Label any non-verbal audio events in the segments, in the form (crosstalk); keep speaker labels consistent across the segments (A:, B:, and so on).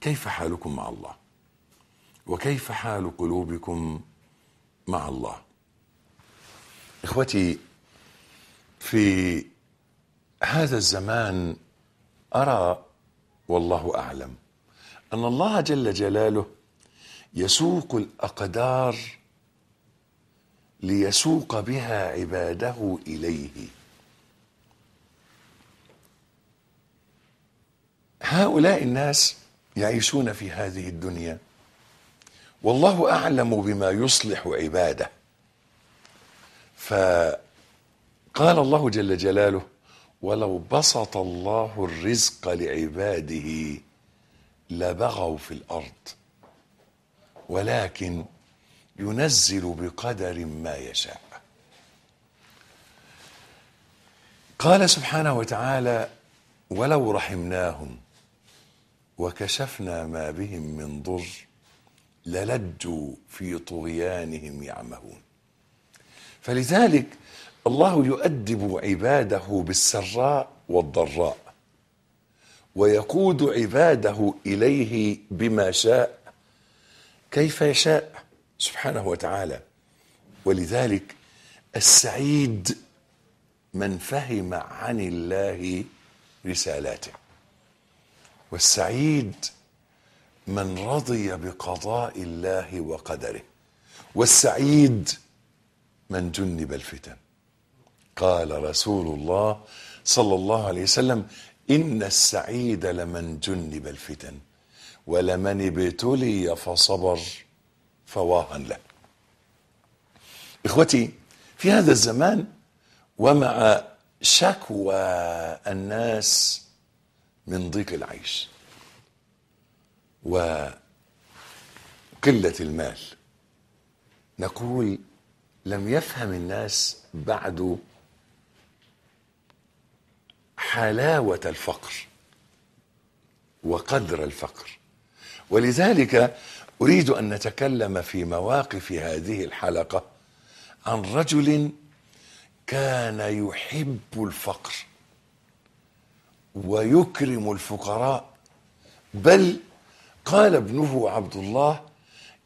A: كيف حالكم مع الله وكيف حال قلوبكم مع الله اخوتي في هذا الزمان ارى والله اعلم ان الله جل جلاله يسوق الاقدار ليسوق بها عباده اليه هؤلاء الناس يعيشون في هذه الدنيا والله اعلم بما يصلح عباده فقال الله جل جلاله ولو بسط الله الرزق لعباده لبغوا في الارض ولكن ينزل بقدر ما يشاء قال سبحانه وتعالى ولو رحمناهم وكشفنا ما بهم من ضر للجوا في طغيانهم يعمهون فلذلك الله يؤدب عباده بالسراء والضراء ويقود عباده اليه بما شاء كيف يشاء سبحانه وتعالى ولذلك السعيد من فهم عن الله رسالاته والسعيد من رضي بقضاء الله وقدره والسعيد من جنب الفتن قال رسول الله صلى الله عليه وسلم إن السعيد لمن جنب الفتن ولمن ابتلي فصبر فواها له إخوتي في هذا الزمان ومع شكوى الناس من ضيق العيش وقلة المال نقول لم يفهم الناس بعد حلاوة الفقر وقدر الفقر ولذلك أريد أن نتكلم في مواقف هذه الحلقة عن رجل كان يحب الفقر ويكرم الفقراء بل قال ابنه عبد الله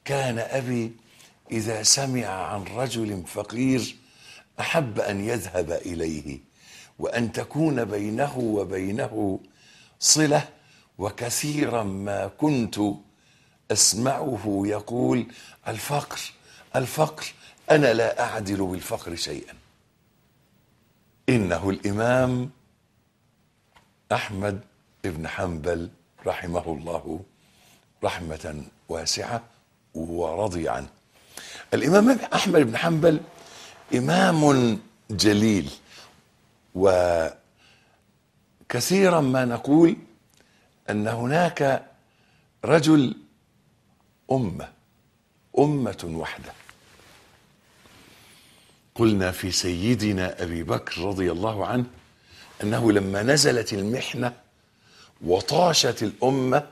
A: كان ابي اذا سمع عن رجل فقير احب ان يذهب اليه وان تكون بينه وبينه صله وكثيرا ما كنت اسمعه يقول الفقر الفقر انا لا اعدل بالفقر شيئا انه الامام أحمد بن حنبل رحمه الله رحمة واسعة ورضي عنه الإمام أحمد بن حنبل إمام جليل وكثيرا ما نقول أن هناك رجل أمة أمة وحدة قلنا في سيدنا أبي بكر رضي الله عنه انه لما نزلت المحنه وطاشت الامه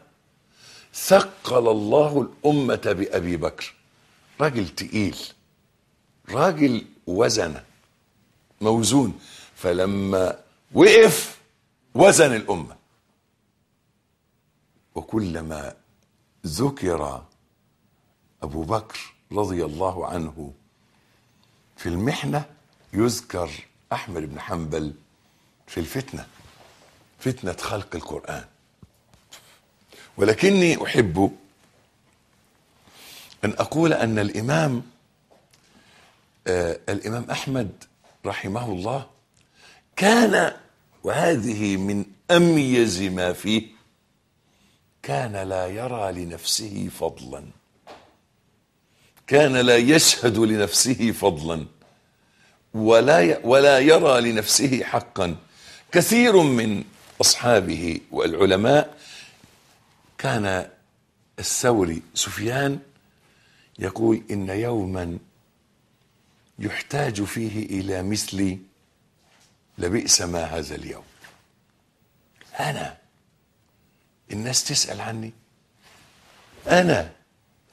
A: ثقل الله الامه بابي بكر راجل تقيل راجل وزن موزون فلما وقف وزن الامه وكلما ذكر ابو بكر رضي الله عنه في المحنه يذكر احمد بن حنبل في الفتنة فتنة خلق القرآن ولكني أحب أن أقول أن الإمام آه الإمام أحمد رحمه الله كان وهذه من أميز ما فيه كان لا يرى لنفسه فضلا كان لا يشهد لنفسه فضلا ولا ولا يرى لنفسه حقا كثير من أصحابه والعلماء كان الثوري سفيان يقول إن يوما يحتاج فيه إلى مثلي لبئس ما هذا اليوم أنا الناس تسأل عني أنا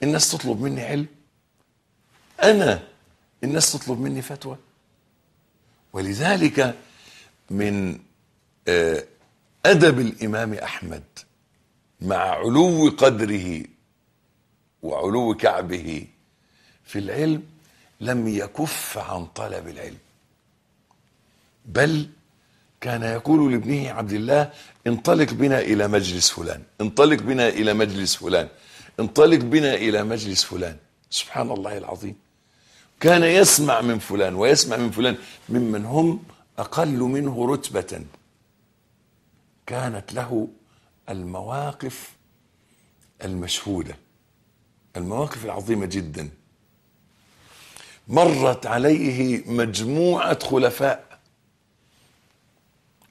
A: الناس تطلب مني علم أنا الناس تطلب مني فتوى ولذلك من آه، أدب الإمام أحمد مع علو قدره وعلو كعبه في العلم لم يكف عن طلب العلم بل كان يقول لابنه عبد الله انطلق بنا إلى مجلس فلان انطلق بنا إلى مجلس فلان انطلق بنا إلى مجلس فلان سبحان الله العظيم كان يسمع من فلان ويسمع من فلان ممن هم أقل منه رتبة كانت له المواقف المشهوده المواقف العظيمه جدا مرت عليه مجموعه خلفاء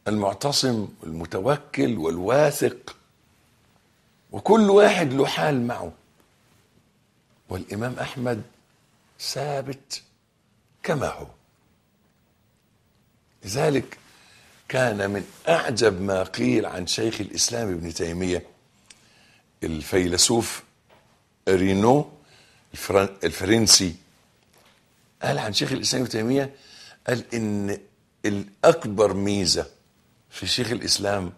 A: المعتصم والمتوكل والواثق وكل واحد له حال معه والامام احمد ثابت كما هو لذلك كان من أعجب ما قيل عن شيخ الإسلام ابن تيمية الفيلسوف رينو الفرنسي قال عن شيخ الإسلام ابن تيمية قال إن الأكبر ميزة في شيخ الإسلام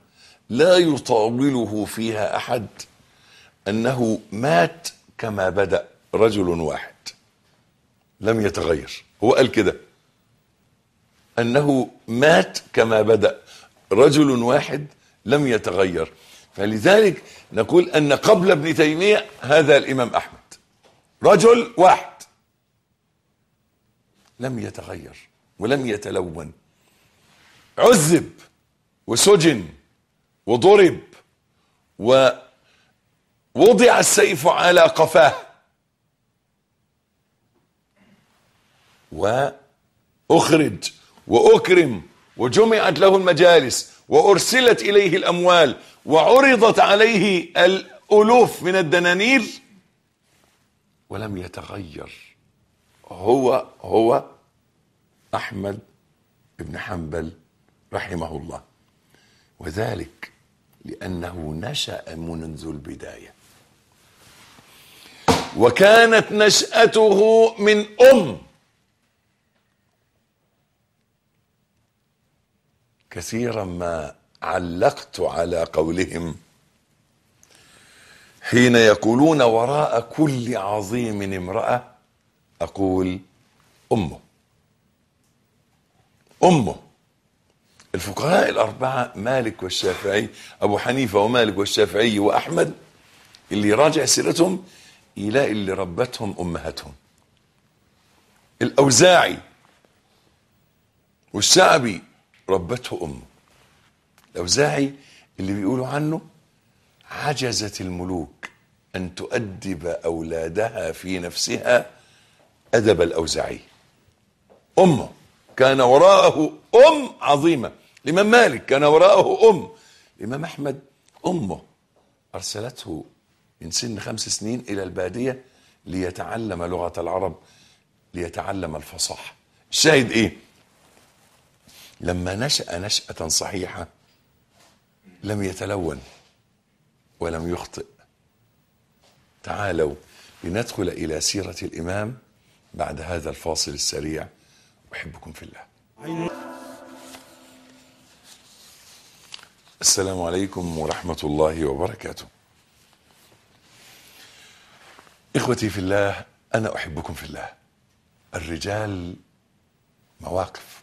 A: لا يطاوله فيها أحد أنه مات كما بدأ رجل واحد لم يتغير هو قال كده أنه مات كما بدأ رجل واحد لم يتغير فلذلك نقول أن قبل ابن تيمية هذا الإمام أحمد رجل واحد لم يتغير ولم يتلون عذب وسجن وضرب ووضع السيف على قفاه وأخرج وأكرم وجمعت له المجالس وأرسلت إليه الأموال وعرضت عليه الألوف من الدنانير ولم يتغير هو هو أحمد بن حنبل رحمه الله وذلك لأنه نشأ منذ البداية وكانت نشأته من أم كثيرا ما علقت على قولهم حين يقولون وراء كل عظيم امراه اقول امه امه الفقهاء الاربعه مالك والشافعي ابو حنيفه ومالك والشافعي واحمد اللي يراجع سيرتهم يلاقي اللي ربتهم امهاتهم الاوزاعي والشعبي ربته امه الاوزاعي اللي بيقولوا عنه عجزت الملوك ان تؤدب اولادها في نفسها ادب الاوزاعي امه كان وراءه ام عظيمه الامام مالك كان وراءه ام الامام احمد امه ارسلته من سن خمس سنين الى الباديه ليتعلم لغه العرب ليتعلم الفصاحه الشاهد ايه لما نشأ نشأة صحيحة لم يتلون ولم يخطئ تعالوا لندخل إلى سيرة الإمام بعد هذا الفاصل السريع أحبكم في الله السلام عليكم ورحمة الله وبركاته إخوتي في الله أنا أحبكم في الله الرجال مواقف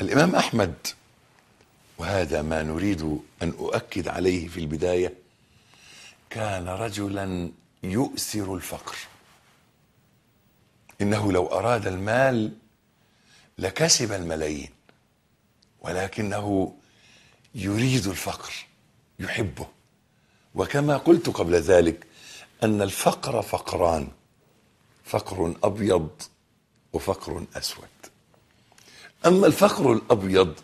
A: الإمام أحمد وهذا ما نريد أن أؤكد عليه في البداية كان رجلا يؤثر الفقر إنه لو أراد المال لكسب الملايين ولكنه يريد الفقر يحبه وكما قلت قبل ذلك أن الفقر فقران فقر أبيض وفقر أسود أما الفقر الأبيض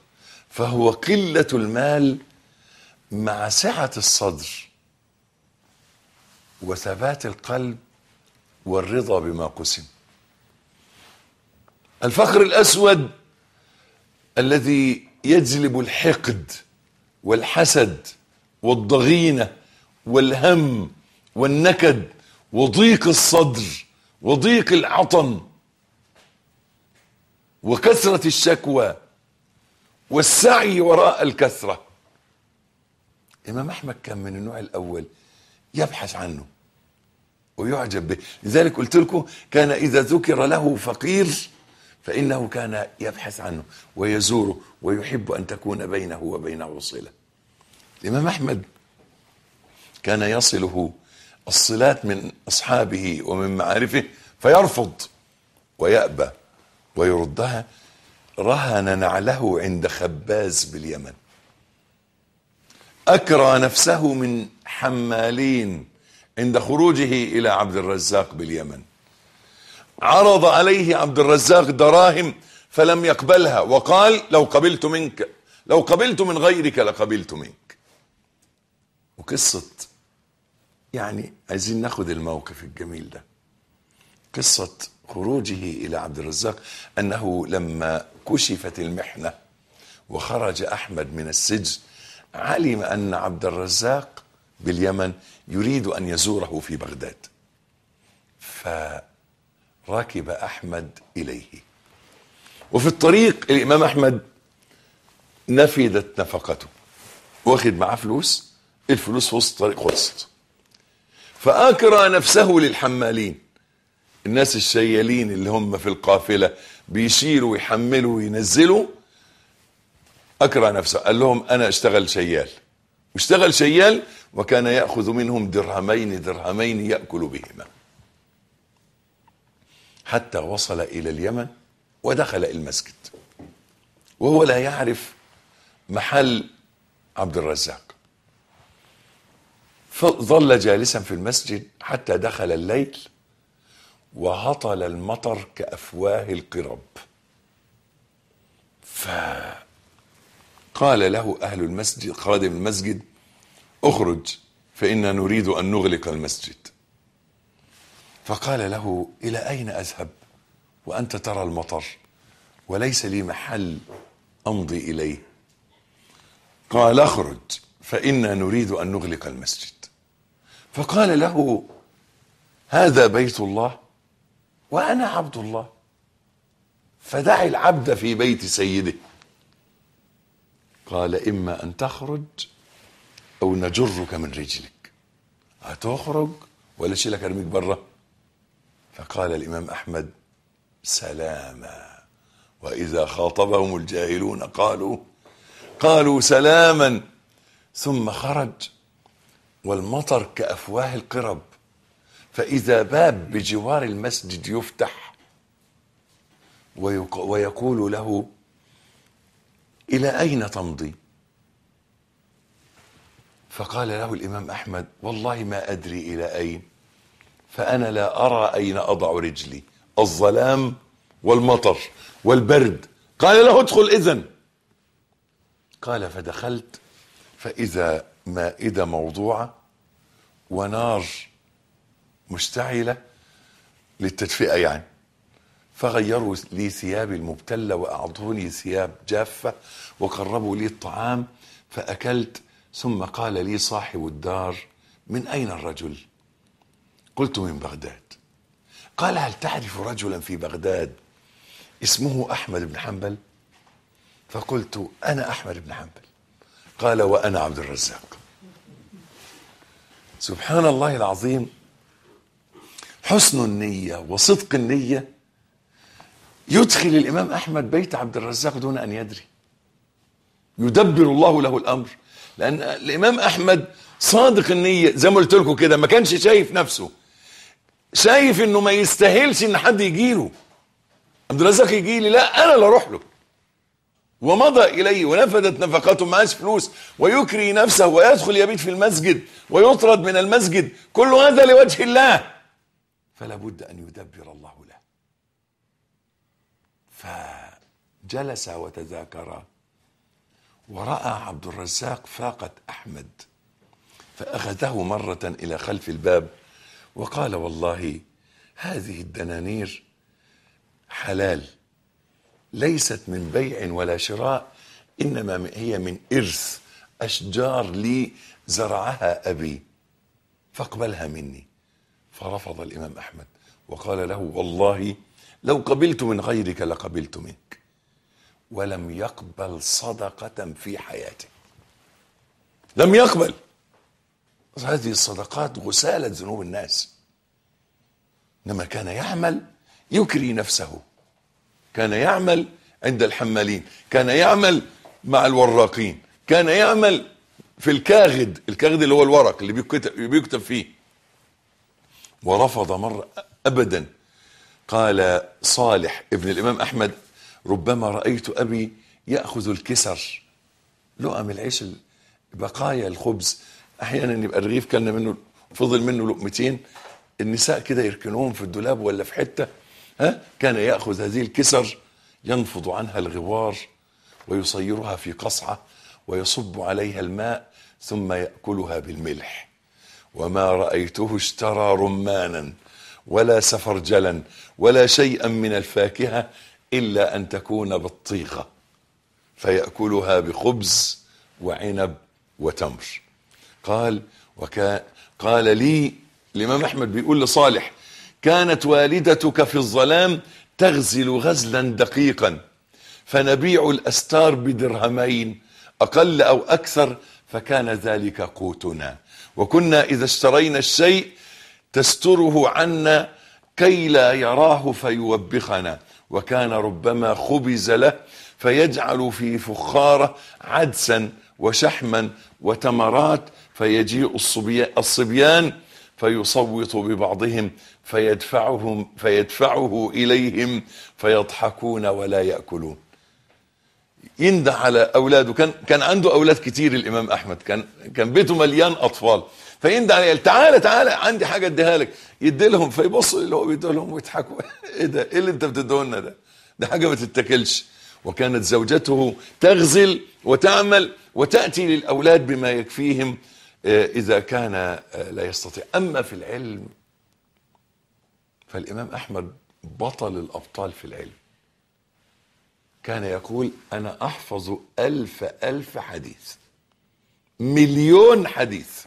A: فهو قلة المال مع سعة الصدر وثبات القلب والرضا بما قسم الفقر الأسود الذي يجلب الحقد والحسد والضغينة والهم والنكد وضيق الصدر وضيق العطن وكثرة الشكوى والسعي وراء الكثرة إمام أحمد كان من النوع الأول يبحث عنه ويعجب به لذلك قلت لكم كان إذا ذكر له فقير فإنه كان يبحث عنه ويزوره ويحب أن تكون بينه وبينه صلة الإمام أحمد كان يصله الصلات من أصحابه ومن معارفه فيرفض ويأبى ويردها رهن نعله عند خباز باليمن أكرى نفسه من حمالين عند خروجه إلى عبد الرزاق باليمن عرض عليه عبد الرزاق دراهم فلم يقبلها وقال لو قبلت منك لو قبلت من غيرك لقبلت منك وقصة يعني عايزين ناخد الموقف الجميل ده قصة خروجه إلى عبد الرزاق أنه لما كشفت المحنة وخرج أحمد من السجن علم أن عبد الرزاق باليمن يريد أن يزوره في بغداد فركب أحمد إليه وفي الطريق الإمام أحمد نفدت نفقته واخد معاه فلوس الفلوس وسط الطريق خلصت فأكرى نفسه للحمالين الناس الشيالين اللي هم في القافلة بيشيلوا ويحملوا وينزلوا أكره نفسه قال لهم أنا أشتغل شيال واشتغل شيال وكان يأخذ منهم درهمين درهمين يأكل بهما حتى وصل إلى اليمن ودخل المسجد وهو لا يعرف محل عبد الرزاق فظل جالسا في المسجد حتى دخل الليل وهطل المطر كأفواه القرب فقال له أهل المسجد خادم المسجد اخرج فإنا نريد أن نغلق المسجد فقال له إلى أين أذهب وأنت ترى المطر وليس لي محل أمضي إليه قال اخرج فإنا نريد أن نغلق المسجد فقال له هذا بيت الله وأنا عبد الله فدع العبد في بيت سيده قال إما أن تخرج أو نجرك من رجلك هتخرج ولا أشيلك أرميك بره فقال الإمام أحمد سلاما وإذا خاطبهم الجاهلون قالوا قالوا سلاما ثم خرج والمطر كأفواه القرب فإذا باب بجوار المسجد يفتح ويقول له إلى أين تمضي؟ فقال له الإمام أحمد والله ما أدري إلى أين فأنا لا أرى أين أضع رجلي الظلام والمطر والبرد قال له ادخل إذن قال فدخلت فإذا مائدة موضوعة ونار مشتعله للتدفئه يعني فغيروا لي ثيابي المبتله وأعطوني ثياب جافه وقربوا لي الطعام فاكلت ثم قال لي صاحب الدار من اين الرجل قلت من بغداد قال هل تعرف رجلا في بغداد اسمه احمد بن حنبل فقلت انا احمد بن حنبل قال وانا عبد الرزاق سبحان الله العظيم حسن النية وصدق النية يدخل الإمام أحمد بيت عبد الرزاق دون أن يدري يدبر الله له الأمر لأن الإمام أحمد صادق النية زي ما قلت لكم كده ما كانش شايف نفسه شايف إنه ما يستاهلش إن حد يجيله عبد الرزاق يجي لي لا أنا اللي أروح له ومضى إليه ونفدت نفقاته معاش فلوس ويكري نفسه ويدخل يبيت في المسجد ويطرد من المسجد كل هذا لوجه الله فلا بد أن يدبر الله له فجلس وتذاكر ورأى عبد الرزاق فاقة أحمد فأخذه مرة إلى خلف الباب وقال والله هذه الدنانير حلال ليست من بيع ولا شراء إنما هي من إرث أشجار لي زرعها أبي فاقبلها مني فرفض الإمام أحمد وقال له والله لو قبلت من غيرك لقبلت منك ولم يقبل صدقة في حياته لم يقبل هذه الصدقات غسالة ذنوب الناس إنما كان يعمل يكري نفسه كان يعمل عند الحمالين كان يعمل مع الوراقين كان يعمل في الكاغد الكاغد اللي هو الورق اللي بيكتب, بيكتب فيه ورفض مرة أبدا قال صالح ابن الإمام أحمد ربما رأيت أبي يأخذ الكسر لقم العيش بقايا الخبز أحيانا يبقى الرغيف كلنا منه فضل منه لقمتين النساء كده يركنوهم في الدولاب ولا في حتة ها كان يأخذ هذه الكسر ينفض عنها الغوار ويصيرها في قصعة ويصب عليها الماء ثم يأكلها بالملح وما رأيته اشترى رمانا ولا سفرجلا ولا شيئا من الفاكهة إلا أن تكون بطيخة فيأكلها بخبز وعنب وتمر قال وكا قال لي الإمام أحمد بيقول لصالح كانت والدتك في الظلام تغزل غزلا دقيقا فنبيع الأستار بدرهمين أقل أو أكثر فكان ذلك قوتنا وكنا إذا استرينا الشيء تستره عنا كي لا يراه فيوبخنا وكان ربما خبز له فيجعل في فخاره عدسا وشحما وتمرات فيجيء الصبيان فيصوت ببعضهم فيدفعهم فيدفعه إليهم فيضحكون ولا يأكلون ينده على اولاده كان كان عنده اولاد كتير الامام احمد كان كان بيته مليان اطفال فينده عليه تعالى تعالى عندي حاجه اديها لك يدي لهم فيبصوا اللي هو بيديه لهم ويضحكوا (laughs) ايه ده ايه اللي انت بتديه لنا ده ده حاجه ما تتاكلش وكانت زوجته تغزل وتعمل وتاتي للاولاد بما يكفيهم آه، اذا كان آه، لا يستطيع اما في العلم فالامام احمد بطل الابطال في العلم كان يقول أنا أحفظ ألف ألف حديث مليون حديث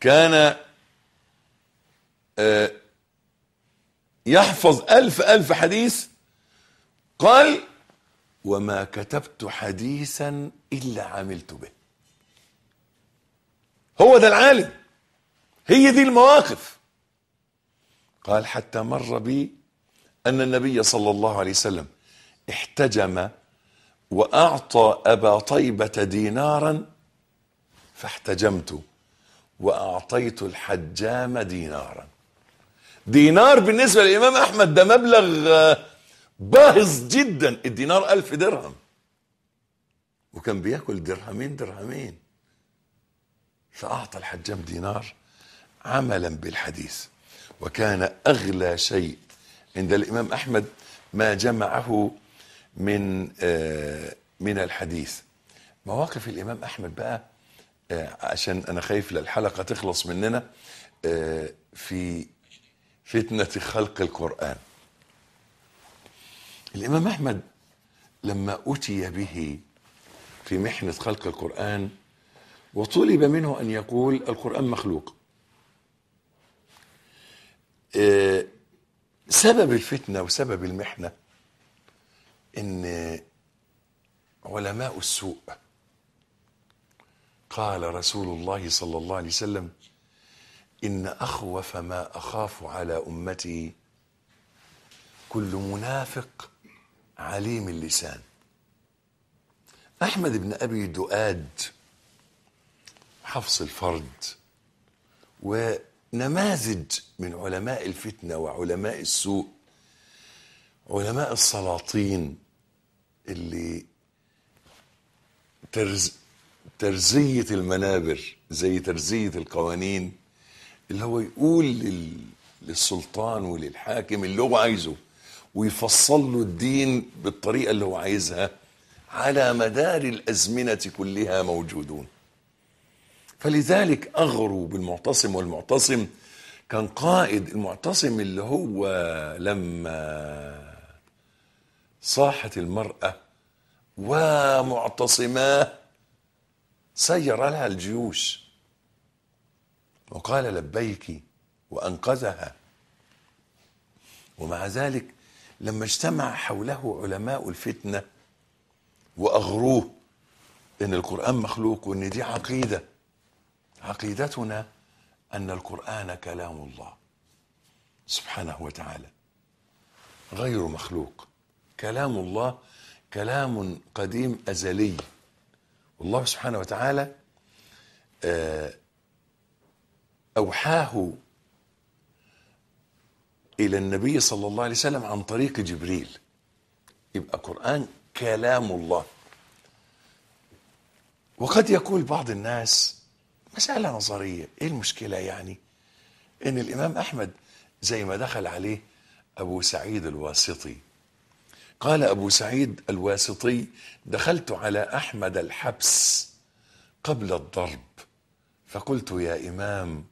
A: كان آه، يحفظ ألف ألف حديث قال وما كتبت حديثا إلا عملت به هو ده العالم هي دي المواقف قال حتى مر بي أن النبي صلى الله عليه وسلم احتجم وأعطى أبا طيبة دينارا فاحتجمت وأعطيت الحجام دينارا دينار بالنسبة للإمام أحمد ده مبلغ آه، باهظ جدا الدينار ألف درهم وكان بياكل درهمين درهمين فأعطى الحجام دينار عملا بالحديث وكان أغلى شيء عند الإمام أحمد ما جمعه من آه، من الحديث مواقف الإمام أحمد بقى آه، عشان أنا خايف للحلقة تخلص مننا آه، في فتنة خلق القرآن الإمام أحمد لما أتي به في محنة خلق القرآن وطلب منه أن يقول القرآن مخلوق سبب الفتنه وسبب المحنه ان علماء السوء قال رسول الله صلى الله عليه وسلم ان اخوف ما اخاف على امتي كل منافق عليم اللسان احمد بن ابي دؤاد حفص الفرد و نماذج من علماء الفتنة وعلماء السوء علماء السلاطين اللي ترز ترزية المنابر زي ترزية القوانين اللي هو يقول لل... للسلطان وللحاكم اللي هو عايزه ويفصل له الدين بالطريقة اللي هو عايزها على مدار الأزمنة كلها موجودون فلذلك أغروا بالمعتصم والمعتصم كان قائد المعتصم اللي هو لما صاحت المرأة ومعتصماه سير لها الجيوش وقال لبيك وأنقذها ومع ذلك لما اجتمع حوله علماء الفتنة وأغروه إن القرآن مخلوق وإن دي عقيدة عقيدتنا أن القرآن كلام الله سبحانه وتعالى غير مخلوق كلام الله كلام قديم أزلي والله سبحانه وتعالى آه، أوحاه إلى النبي صلى الله عليه وسلم عن طريق جبريل يبقى قرآن كلام الله وقد يقول بعض الناس مسألة نظرية إيه المشكلة يعني إن الإمام أحمد زي ما دخل عليه أبو سعيد الواسطي قال أبو سعيد الواسطي دخلت على أحمد الحبس قبل الضرب فقلت يا إمام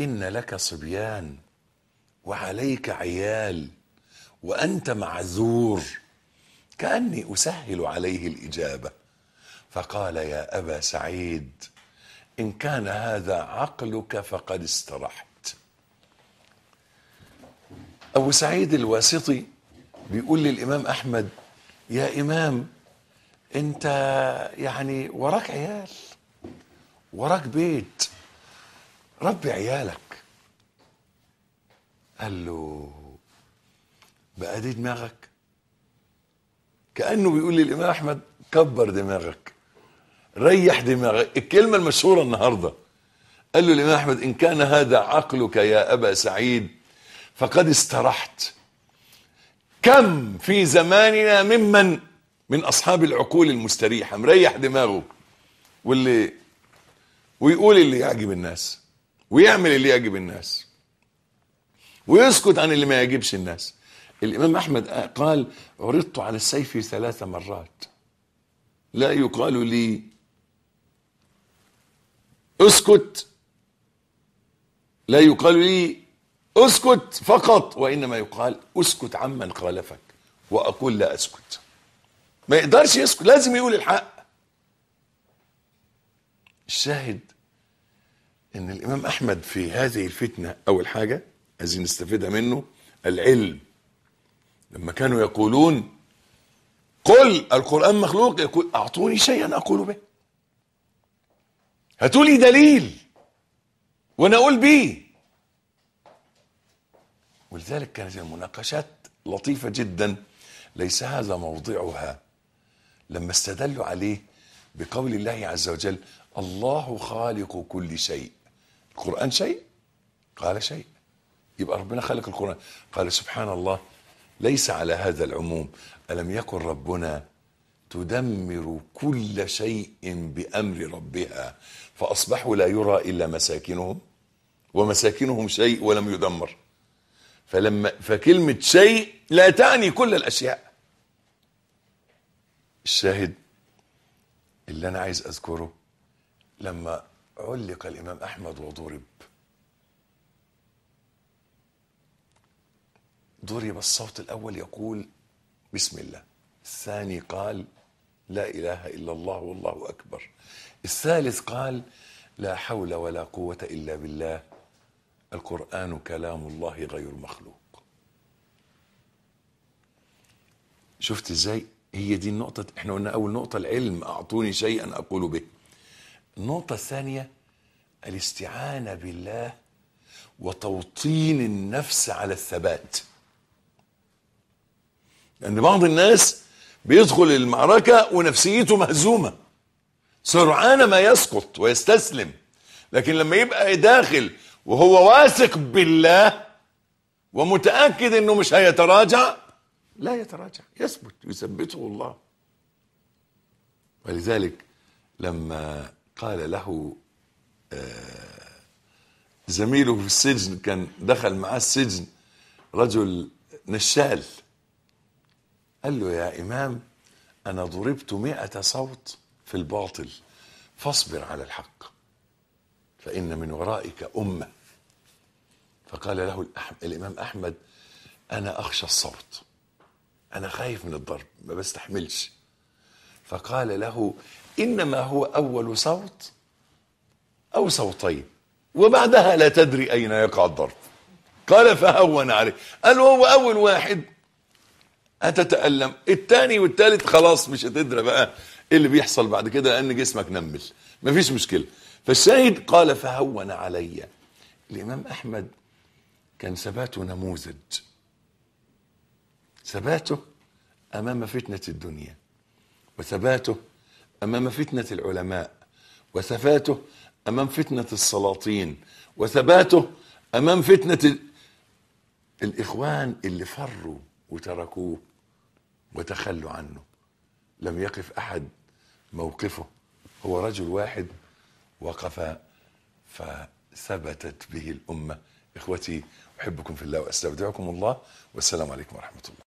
A: إن لك صبيان وعليك عيال وأنت معذور كأني أسهل عليه الإجابة فقال يا أبا سعيد إن كان هذا عقلك فقد استرحت أبو سعيد الواسطي بيقول للإمام أحمد يا إمام أنت يعني وراك عيال وراك بيت ربي عيالك قال له بقى دي دماغك كأنه بيقول للإمام أحمد كبر دماغك ريح دماغك الكلمة المشهورة النهاردة قال له الإمام أحمد إن كان هذا عقلك يا أبا سعيد فقد استرحت كم في زماننا ممن من أصحاب العقول المستريحة مريح دماغه واللي ويقول اللي يعجب الناس ويعمل اللي يعجب الناس ويسكت عن اللي ما يعجبش الناس الإمام أحمد قال عرضت على السيف ثلاث مرات لا يقال لي اسكت لا يقال لي اسكت فقط وانما يقال اسكت عمن خالفك واقول لا اسكت ما يقدرش يسكت لازم يقول الحق الشاهد ان الامام احمد في هذه الفتنه اول حاجه عايزين نستفيدها منه العلم لما كانوا يقولون قل القران مخلوق يقول اعطوني شيئا اقول به هاتوا لي دليل وانا اقول بيه ولذلك كانت المناقشات لطيفه جدا ليس هذا موضعها لما استدلوا عليه بقول الله عز وجل الله خالق كل شيء القران شيء قال شيء يبقى ربنا خلق القران قال سبحان الله ليس على هذا العموم الم يكن ربنا تدمر كل شيء بامر ربها فأصبحوا لا يرى إلا مساكنهم ومساكنهم شيء ولم يدمر فلما فكلمة شيء لا تعني كل الأشياء الشاهد اللي أنا عايز أذكره لما علق الإمام أحمد وضرب ضرب الصوت الأول يقول بسم الله الثاني قال لا إله إلا الله والله أكبر الثالث قال لا حول ولا قوة إلا بالله القرآن كلام الله غير مخلوق شفت ازاي هي دي النقطة احنا قلنا أول نقطة العلم أعطوني شيئا أقول به النقطة الثانية الاستعانة بالله وتوطين النفس على الثبات لأن يعني بعض الناس بيدخل المعركة ونفسيته مهزومة سرعان ما يسقط ويستسلم لكن لما يبقى داخل وهو واثق بالله ومتأكد انه مش هيتراجع لا يتراجع يثبت يثبته الله ولذلك لما قال له آه، زميله في السجن كان دخل معاه السجن رجل نشال قال له يا إمام أنا ضربت مائه صوت في الباطل فاصبر على الحق فإن من ورائك أمة فقال له الإمام أحمد أنا أخشى الصوت أنا خايف من الضرب ما بستحملش فقال له إنما هو أول صوت أو صوتين وبعدها لا تدري أين يقع الضرب قال فهون عليه قال هو أول واحد هتتألم الثاني والثالث خلاص مش هتدرى بقى آه. ايه اللي بيحصل بعد كده لان جسمك نمل مفيش مشكله فالشاهد قال فهون علي الامام احمد كان ثباته نموذج ثباته امام فتنه الدنيا وثباته امام فتنه العلماء وثباته امام فتنه السلاطين وثباته امام فتنه ال... الاخوان اللي فروا وتركوه وتخلوا عنه لم يقف احد موقفه هو رجل واحد وقف فثبتت به الأمة إخوتي أحبكم في الله وأستودعكم الله والسلام عليكم ورحمة الله